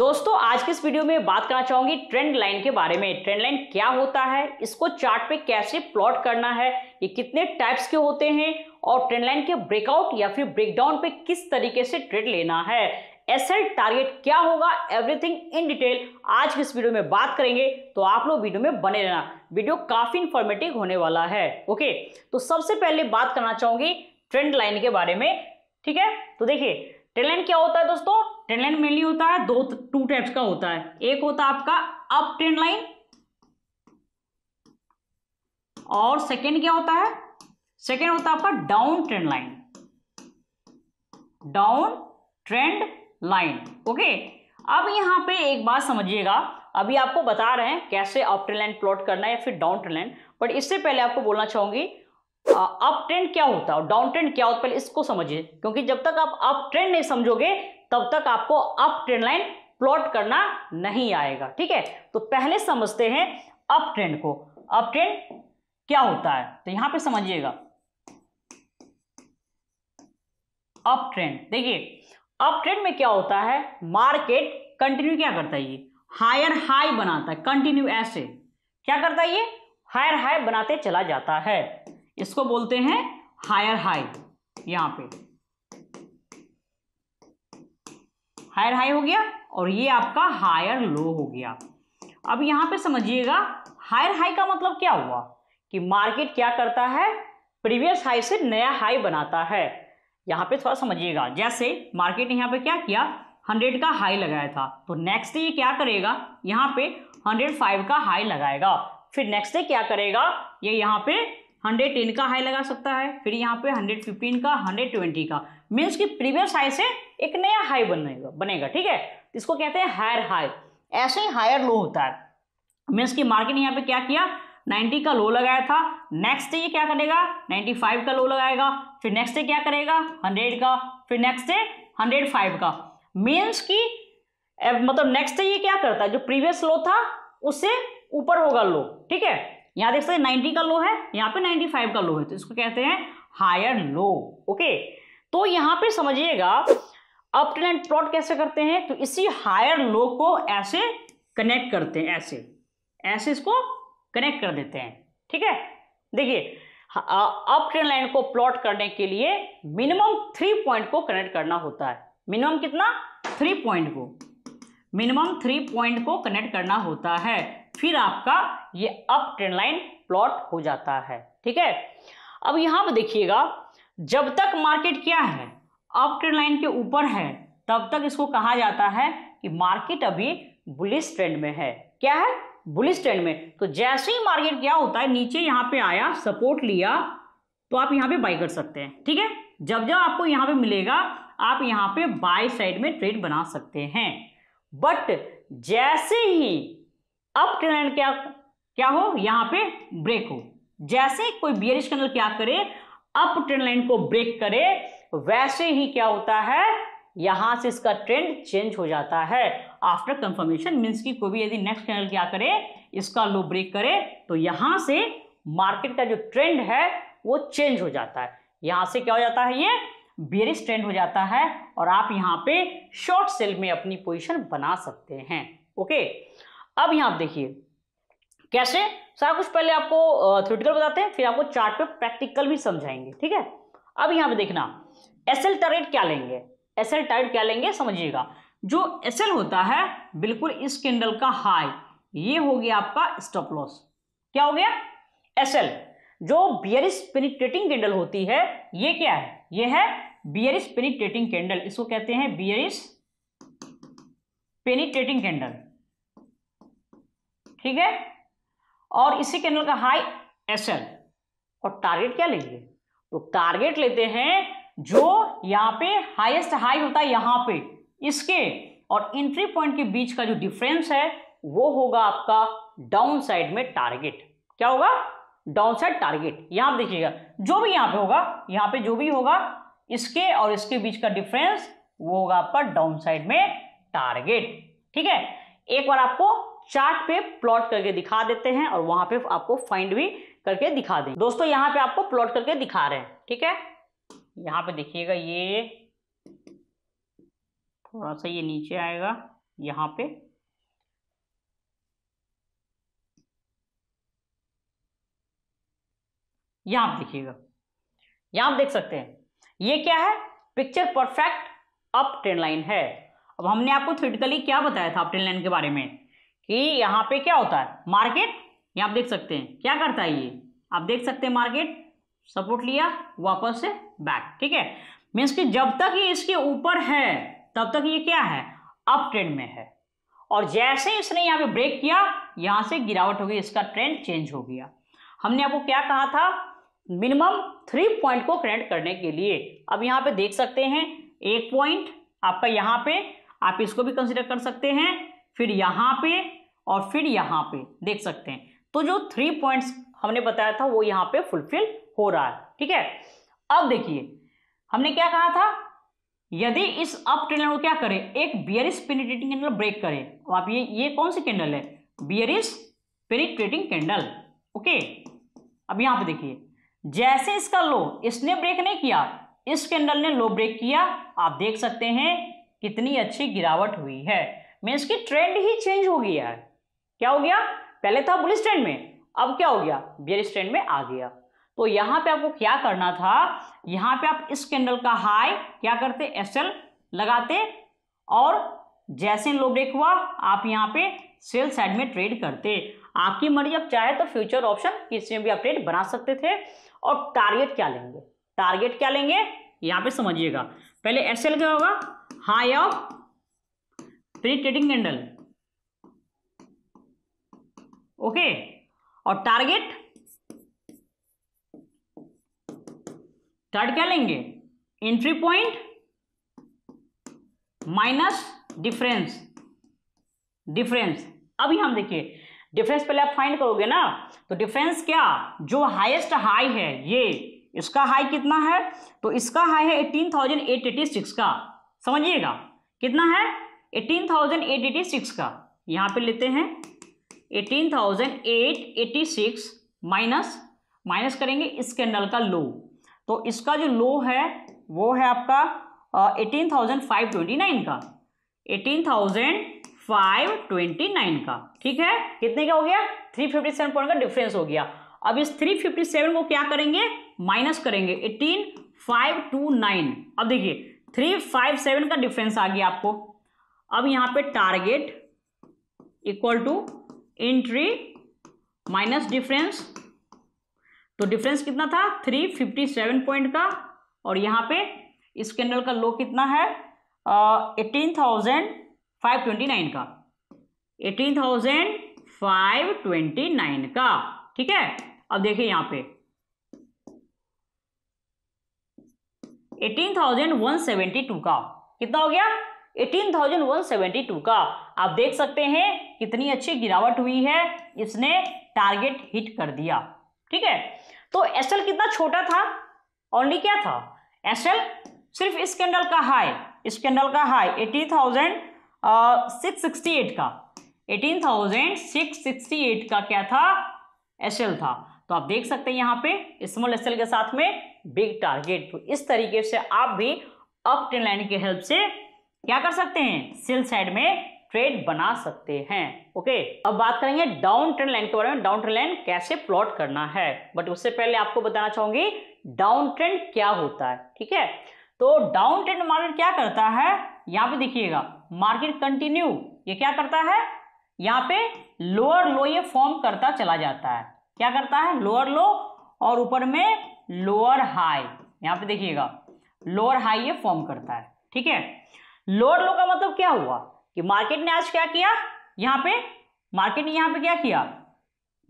दोस्तों आज के इस वीडियो में बात करना चाहूंगी ट्रेंड लाइन के बारे में ट्रेंड लाइन क्या होता है इसको चार्ट पे कैसे प्लॉट करना है ये कितने टाइप्स के होते हैं और ट्रेंड लाइन के ब्रेकआउट या फिर ब्रेकडाउन पे किस तरीके से ट्रेड लेना है एसएल टारगेट क्या होगा एवरीथिंग इन डिटेल आज के इस वीडियो में बात करेंगे तो आप लोग वीडियो में बने रहना वीडियो काफी इंफॉर्मेटिव होने वाला है ओके तो सबसे पहले बात करना चाहूंगी ट्रेंड लाइन के बारे में ठीक है तो देखिए ट्रेन क्या होता है दोस्तों ट्रेन लाइन मेनली होता है दो टू टाइप्स का होता है एक होता है आपका अप ट्रेन लाइन और सेकेंड क्या होता है सेकेंड होता है आपका down trend line down trend line okay अब यहां पे एक बात समझिएगा अभी आपको बता रहे हैं कैसे अप ट्रेंड लाइन प्लॉट करना है या फिर डाउन ट्रेंड लाइन बट इससे पहले आपको बोलना चाहूंगी अप ट्रेंड क्या होता है डाउन ट्रेंड क्या होता है पहले इसको समझिए क्योंकि जब तक आप अप ट्रेंड नहीं समझोगे तब तक आपको अप ट्रेंड लाइन प्लॉट करना नहीं आएगा ठीक है तो पहले समझते हैं अप ट्रेंड को अप ट्रेंड क्या होता है तो यहां पे समझिएगा अप ट्रेंड देखिए अप ट्रेंड में क्या होता है मार्केट कंटिन्यू क्या करता है ये हायर हाई बनाता है कंटिन्यू ऐसे क्या करता है ये हायर हाई बनाते चला जाता है इसको बोलते हैं हायर हाई यहां पे हायर हाई हो गया और ये आपका हायर लो हो गया अब यहां पे समझिएगा हायर हाई का मतलब क्या हुआ कि मार्केट क्या करता है प्रीवियस हाई से नया हाई बनाता है यहाँ पे थोड़ा समझिएगा जैसे मार्केट ने यहाँ पे क्या किया हंड्रेड का हाई लगाया था तो नेक्स्ट डे ये क्या करेगा यहाँ पे हंड्रेड फाइव का हाई लगाएगा फिर नेक्स्ट डे क्या करेगा ये यहाँ पे हंड्रेड टेन का हाई लगा सकता है फिर यहाँ पे हंड्रेड फिफ्टीन का हंड्रेड ट्वेंटी का मीन्स की प्रीवियस हाई से एक नया हाई बनेगा बनेगा ठीक है इसको कहते हैं हायर हाई ऐसे ही हायर लो होता है मीन्स की मार्केट यहाँ पे क्या किया 90 का लो लगाया था नेक्स्ट डे ये क्या करेगा 95 का लो लगाएगा फिर नेक्स्ट डे क्या करेगा 100 का फिर नेक्स्ट डे 105 का मीन्स की मतलब नेक्स्ट डे ये क्या करता है जो प्रीवियस लो था उससे ऊपर होगा लो ठीक है यहाँ देख सकते हैं 90 का लो है यहाँ पे फाइव का लो है तो इसको कहते हैं हायर लो ओके तो यहाँ पे समझिएगा अप टू एंड प्लॉट कैसे करते हैं तो इसी हायर लो को ऐसे कनेक्ट करते हैं ऐसे ऐसे इसको कनेक्ट कर देते हैं ठीक है देखिए अप ट्रेन लाइन को प्लॉट करने के लिए मिनिमम थ्री पॉइंट को कनेक्ट करना होता है मिनिमम कितना थ्री पॉइंट को मिनिमम थ्री पॉइंट को कनेक्ट करना होता है फिर आपका ये अप ट्रेंड लाइन प्लॉट हो जाता है ठीक है अब यहां पर देखिएगा जब तक मार्केट क्या है अप ट्रेंड लाइन के ऊपर है तब तक इसको कहा जाता है कि मार्केट अभी बुलिस ट्रेंड में है क्या है बुलिस ट्रेंड में तो जैसे ही मार्केट क्या होता है नीचे यहां पे आया सपोर्ट लिया तो आप यहां पे बाई कर सकते हैं ठीक है जब जब आपको यहां पे मिलेगा आप यहां पे बाई साइड में ट्रेड बना सकते हैं बट जैसे ही अप ट्रेंड क्या क्या हो यहां पे ब्रेक हो जैसे कोई बियरिश कैंडल क्या करे अप ट्रेंड लाइन को ब्रेक करे वैसे ही क्या होता है यहां से इसका ट्रेंड चेंज हो जाता है आफ्टर कंफर्मेशन मीन्स की कोई भी यदि नेक्स्ट कैंडल क्या करे इसका लो ब्रेक करे तो यहां से मार्केट का जो ट्रेंड है वो चेंज हो जाता है यहां से क्या हो जाता है ये बेरिस ट्रेंड हो जाता है और आप यहां पे शॉर्ट सेल में अपनी पोजीशन बना सकते हैं ओके okay? अब यहां देखिए कैसे सारा कुछ पहले आपको थ्योरेटिकल बताते हैं फिर आपको चार्ट पे प्रैक्टिकल भी समझाएंगे ठीक है अब यहां पे देखना एस एल क्या लेंगे एस एल क्या लेंगे समझिएगा जो एस एल होता है बिल्कुल इस कैंडल का हाई ये हो गया आपका स्टॉप लॉस क्या हो गया एस एल जो बियरिस पेनिट्रेटिंग कैंडल होती है ये क्या है ये है बियरिस पेनिट्रेटिंग कैंडल इसको कहते हैं बियरिस पेनिट्रेटिंग कैंडल ठीक है और इसी कैनल का हाई एस एल और टारगेट क्या लेंगे तो टारगेट लेते हैं जो यहां पे हाईएस्ट हाई होता है यहां पे इसके और एंट्री पॉइंट के बीच का जो डिफरेंस है वो होगा आपका डाउन साइड में टारगेट क्या होगा डाउन साइड टारगेट यहां देखिएगा जो भी यहां पे होगा यहां पे जो भी होगा इसके और इसके बीच का डिफरेंस वो होगा आपका डाउन साइड में टारगेट ठीक है एक बार आपको चार्ट पे प्लॉट करके दिखा देते हैं और वहां पे आपको फाइंड भी करके दिखा दें दोस्तों यहाँ पे आपको प्लॉट करके दिखा रहे हैं ठीक है यहाँ पे देखिएगा ये थोड़ा सा ये नीचे आएगा यहाँ पे यहां देखिएगा यहां आप देख सकते हैं ये क्या है picture perfect up trend line है अब हमने आपको थ्रिटिकली क्या बताया था अप ट्रेन लाइन के बारे में कि यहाँ पे क्या होता है मार्केट ये आप देख सकते हैं क्या करता है ये आप देख सकते हैं मार्केट सपोर्ट लिया वापस से बैक ठीक है मीन्स कि जब तक ये इसके ऊपर है तब तक ये क्या है अप ट्रेंड में है और जैसे इसने यहाँ पे ब्रेक किया यहाँ से गिरावट हो गई इसका ट्रेंड चेंज हो गया हमने आपको क्या कहा था मिनिमम थ्री पॉइंट को क्रेडिट करने के लिए अब यहाँ पे देख सकते हैं एक पॉइंट आपका यहाँ पे आप इसको भी कंसिडर कर सकते हैं फिर यहाँ पे और फिर यहाँ पे देख सकते हैं तो जो थ्री पॉइंट्स हमने बताया था वो यहाँ पे फुलफिल हो रहा है ठीक है अब देखिए हमने क्या कहा था यदि इस अप ट्रेलर को क्या करें एक बियरिस पेनिट्रेटिंग कैंडल ब्रेक करें तो आप ये ये कौन सी कैंडल है बियरिस पेनिट्रेटिंग कैंडल ओके अब यहाँ पे देखिए जैसे इसका लो इसने ब्रेक नहीं किया इस कैंडल ने लो ब्रेक किया आप देख सकते हैं कितनी अच्छी गिरावट हुई है मीन्स की ट्रेंड ही चेंज हो गया है क्या हो गया पहले था पुलिस स्टैंड में अब क्या हो गया बियर स्टैंड में आ गया तो यहां पे आपको क्या करना था यहां पे आप इस कैंडल का हाई क्या करते एस लगाते और जैसे लो ब्रेक हुआ आप यहां पे सेल साइड में ट्रेड करते आपकी मर्जी आप चाहे तो फ्यूचर ऑप्शन किसी में भी आप ट्रेड बना सकते थे और टारगेट क्या लेंगे टारगेट क्या लेंगे यहां पे समझिएगा पहले एस क्या होगा high of pre trading candle okay और टारगेट थर्ड क्या लेंगे entry point minus difference difference अभी हम देखिए डिफरेंस पहले आप फाइंड करोगे ना तो डिफरेंस क्या जो हाईएस्ट हाई है ये इसका हाई कितना है तो इसका हाई है eighteen thousand eight eighty six का समझिएगा कितना है eighteen thousand eight eighty six का यहां पे लेते हैं eighteen thousand eight eighty six minus minus करेंगे इस कैंडल का लो तो इसका जो लो है वो है आपका eighteen thousand five twenty nine का eighteen thousand five twenty nine का ठीक है कितने का हो गया थ्री फिफ्टी सेवन पॉइंट का डिफरेंस हो गया अब इस थ्री फिफ्टी सेवन को क्या करेंगे माइनस करेंगे एटीन फाइव टू नाइन अब देखिए थ्री फाइव सेवन का डिफरेंस आ गया आपको अब यहां पे target equal to entry minus difference तो डिफरेंस कितना था थ्री फिफ्टी सेवन पॉइंट का और यहाँ पे इस कैंडल का लो कितना है eighteen thousand five twenty nine का eighteen thousand five twenty nine का ठीक है अब देखिए यहाँ पे eighteen thousand one seventy two का कितना हो गया 18,172 का आप देख सकते हैं कितनी अच्छी गिरावट हुई है इसने टारगेट हिट कर दिया ठीक है तो एसएल कितना छोटा था ओनली क्या था एसएल सिर्फ इस कैंडल का हाई इस कैंडल का high eighteen thousand six sixty eight का eighteen thousand six sixty eight का क्या था एसएल था तो आप देख सकते हैं यहां पे स्मॉल एसएल के साथ में बिग टारगेट तो इस तरीके से आप भी अप ट्रेन लाइन की हेल्प से क्या कर सकते हैं सेल साइड में ट्रेड बना सकते हैं ओके अब बात करेंगे डाउन ट्रेंड लाइन के बारे में डाउन ट्रेंड लाइन कैसे प्लॉट करना है बट उससे पहले आपको बताना चाहूंगी डाउन ट्रेंड क्या होता है ठीक है तो डाउन ट्रेंड मार्केट क्या करता है यहाँ पे देखिएगा मार्केट कंटिन्यू ये क्या करता है यहाँ पे लोअर लो ये फॉर्म करता चला जाता है क्या करता है लोअर लो और ऊपर में लोअर हाई यहाँ पे देखिएगा लोअर हाई ये फॉर्म करता है ठीक है लोअर लो का मतलब क्या हुआ कि मार्केट ने आज क्या किया यहां पे मार्केट ने यहां पे क्या किया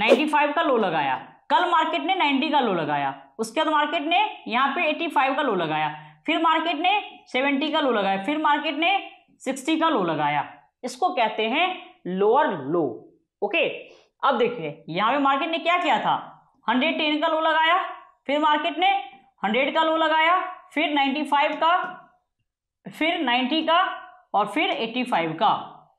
95 का लो लगाया कल मार्केट ने 90 का लो लगाया उसके बाद मार्केट ने यहां पे 85 का लो लगाया फिर मार्केट ने 70 का लो लगाया फिर मार्केट ने 60 का लो लगाया इसको कहते हैं लोअर लो ओके अब देखिए यहां पे मार्केट ने क्या किया था हंड्रेड का लो लगाया फिर मार्केट ने हंड्रेड का लो लगाया फिर नाइन्टी का फिर 90 का और फिर 85 का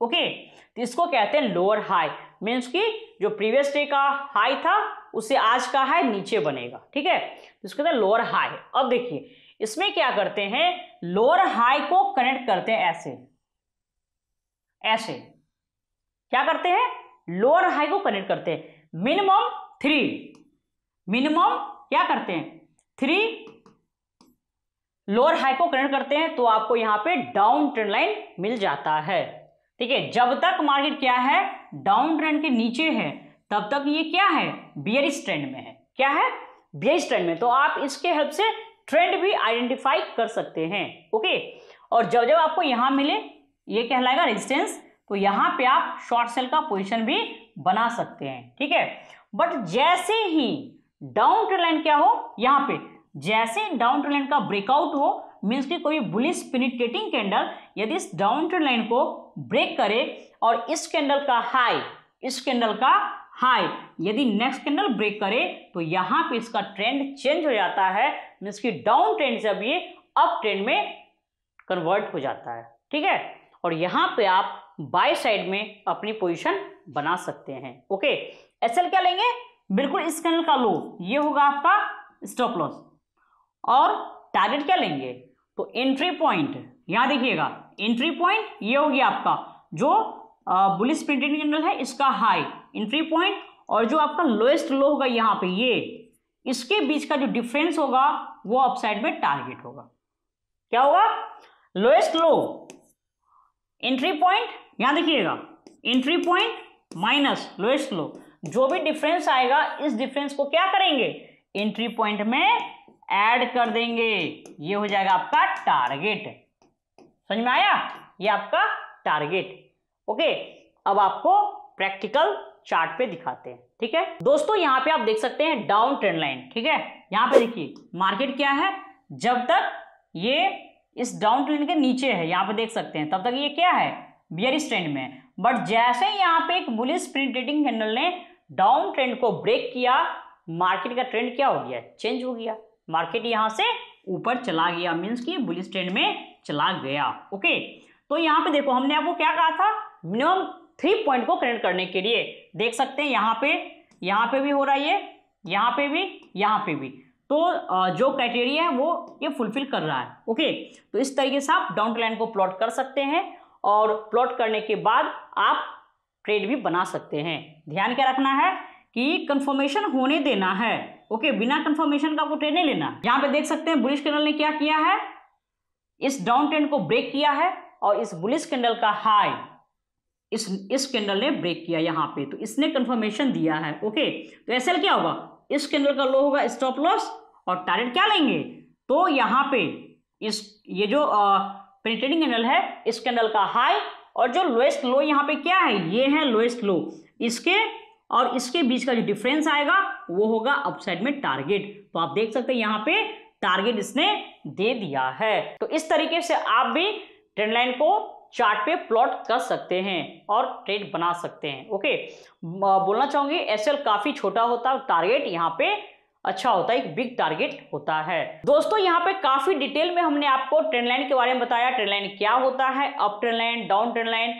ओके तो इसको कहते हैं लोअर हाई मीन्स कि जो प्रीवियस डे का हाई था उससे आज का हाई नीचे बनेगा ठीक है तो इसको कहते हैं लोअर हाई अब देखिए इसमें क्या करते हैं लोअर हाई को कनेक्ट करते हैं ऐसे ऐसे क्या करते हैं लोअर हाई को कनेक्ट करते हैं मिनिमम थ्री मिनिमम क्या करते हैं थ्री लोअर हाई को कनेक्ट करते हैं तो आपको यहाँ पे डाउन ट्रेंड लाइन मिल जाता है ठीक है जब तक मार्केट क्या है डाउन ट्रेंड के नीचे है तब तक ये क्या है बियरिश ट्रेंड में है क्या है बियरिश ट्रेंड में तो आप इसके हेल्प से ट्रेंड भी आइडेंटिफाई कर सकते हैं ओके और जब जब आपको यहां मिले ये कहलाएगा रेजिस्टेंस तो यहां पे आप शॉर्ट सेल का पोजीशन भी बना सकते हैं ठीक है बट जैसे ही डाउन ट्रेंड लाइन क्या हो यहाँ पे जैसे डाउन ट्रेड लाइन का ब्रेकआउट हो मीन्स की कोई बुलिस पिनिटेटिंग कैंडल यदि इस डाउन ट्रेड लाइन को ब्रेक करे और इस कैंडल का हाई इस कैंडल का हाई यदि नेक्स्ट कैंडल ब्रेक करे तो यहाँ पे इसका ट्रेंड चेंज हो जाता है मीन्स की डाउन ट्रेंड से अब ये अप ट्रेंड में कन्वर्ट हो जाता है ठीक है और यहाँ पे आप बाय साइड में अपनी पोजिशन बना सकते हैं ओके एसएल क्या लेंगे बिल्कुल इस कैंडल का लो ये होगा आपका स्टॉप लॉस और टारगेट क्या लेंगे तो एंट्री पॉइंट यहां देखिएगा एंट्री पॉइंट ये हो गया आपका जो बुलिस प्रिंटिंग जनरल है इसका हाई एंट्री पॉइंट और जो आपका लोएस्ट लो होगा यहां पे ये इसके बीच का जो डिफरेंस होगा वो अपसाइड में टारगेट होगा क्या होगा लोएस्ट लो एंट्री पॉइंट यहां देखिएगा entry point minus lowest low जो भी डिफरेंस आएगा इस डिफरेंस को क्या करेंगे एंट्री पॉइंट में ऐड कर देंगे ये हो जाएगा आपका टारगेट समझ में आया ये आपका टारगेट ओके अब आपको प्रैक्टिकल चार्ट पे दिखाते हैं ठीक है दोस्तों यहाँ पे आप देख सकते हैं डाउन ट्रेंड लाइन ठीक है यहाँ पे देखिए मार्केट क्या है जब तक ये इस डाउन ट्रेंड के नीचे है यहाँ पे देख सकते हैं तब तक ये क्या है बियरिस ट्रेंड में बट जैसे यहाँ पे एक बुलिस प्रिंट ट्रेडिंग हैंडल ने डाउन ट्रेंड को ब्रेक किया मार्केट का ट्रेंड क्या हो गया चेंज हो गया मार्केट यहाँ से ऊपर चला गया मीन्स की बुलिस ट्रेंड में चला गया ओके तो यहाँ पे देखो हमने आपको क्या कहा था मिनिमम थ्री पॉइंट को कनेक्ट करने के लिए देख सकते हैं यहाँ पे यहाँ पे भी हो रहा है ये यहाँ पे भी यहाँ पे भी तो जो क्राइटेरिया है वो ये फुलफिल कर रहा है ओके तो इस तरीके से आप डाउन लाइन को प्लॉट कर सकते हैं और प्लॉट करने के बाद आप ट्रेड भी बना सकते हैं ध्यान क्या रखना है कि कंफर्मेशन होने देना है ओके बिना कंफर्मेशन का वो ट्रेड नहीं लेना यहां पे देख सकते हैं बुलिश कैंडल ने क्या किया है इस डाउन ट्रेंड को ब्रेक किया है और इस बुलिश कैंडल का हाई इस इस कैंडल ने ब्रेक किया यहां पे तो इसने कंफर्मेशन दिया है ओके तो एस क्या होगा इस कैंडल का लो होगा स्टॉप लॉस और टारगेट क्या लेंगे तो यहां पे इस ये जो पेनिट्रेटिंग कैंडल है इस कैंडल का हाई और जो लोएस्ट लो यहां पे क्या है ये है लोएस्ट लो इसके और इसके बीच का जो डिफरेंस आएगा वो होगा अपसाइड में टारगेट तो आप देख सकते हैं यहाँ पे टारगेट इसने दे दिया है तो इस तरीके से आप भी ट्रेंडलाइन को चार्ट पे प्लॉट कर सकते हैं और ट्रेड बना सकते हैं ओके बोलना चाहूंगी एस काफी छोटा होता है टारगेट यहाँ पे अच्छा होता है एक बिग टारगेट होता है दोस्तों यहाँ पे काफी डिटेल में हमने आपको ट्रेंडलाइन लाइन के बारे में बताया ट्रेंडलाइन क्या होता है अप ट्रेंडलाइन डाउन ट्रेंडलाइन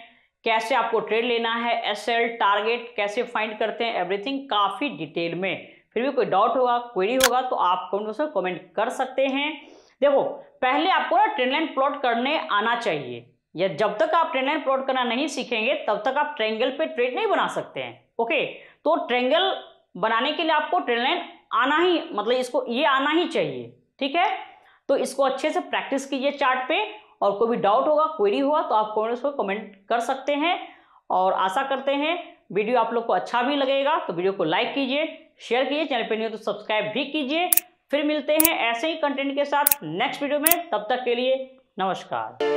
कैसे आपको ट्रेड लेना है एसएल टारगेट कैसे फाइंड करते हैं एवरीथिंग काफ़ी डिटेल में फिर भी कोई डाउट होगा क्वेरी होगा तो आप कमेंट बॉक्स में कमेंट कर सकते हैं देखो पहले आपको ना ट्रेंड लाइन प्लॉट करने आना चाहिए या जब तक आप ट्रेंड लाइन प्लॉट करना नहीं सीखेंगे तब तक आप ट्रेंगल पे ट्रेड नहीं बना सकते हैं ओके तो ट्रेंगल बनाने के लिए आपको ट्रेंड लाइन आना ही मतलब इसको ये आना ही चाहिए ठीक है तो इसको अच्छे से प्रैक्टिस कीजिए चार्ट पे और कोई भी डाउट होगा क्वेरी हुआ तो आप कमेंट को कमेंट कर सकते हैं और आशा करते हैं वीडियो आप लोग को अच्छा भी लगेगा तो वीडियो को लाइक कीजिए शेयर कीजिए चैनल पर नहीं हो तो सब्सक्राइब भी कीजिए फिर मिलते हैं ऐसे ही कंटेंट के साथ नेक्स्ट वीडियो में तब तक के लिए नमस्कार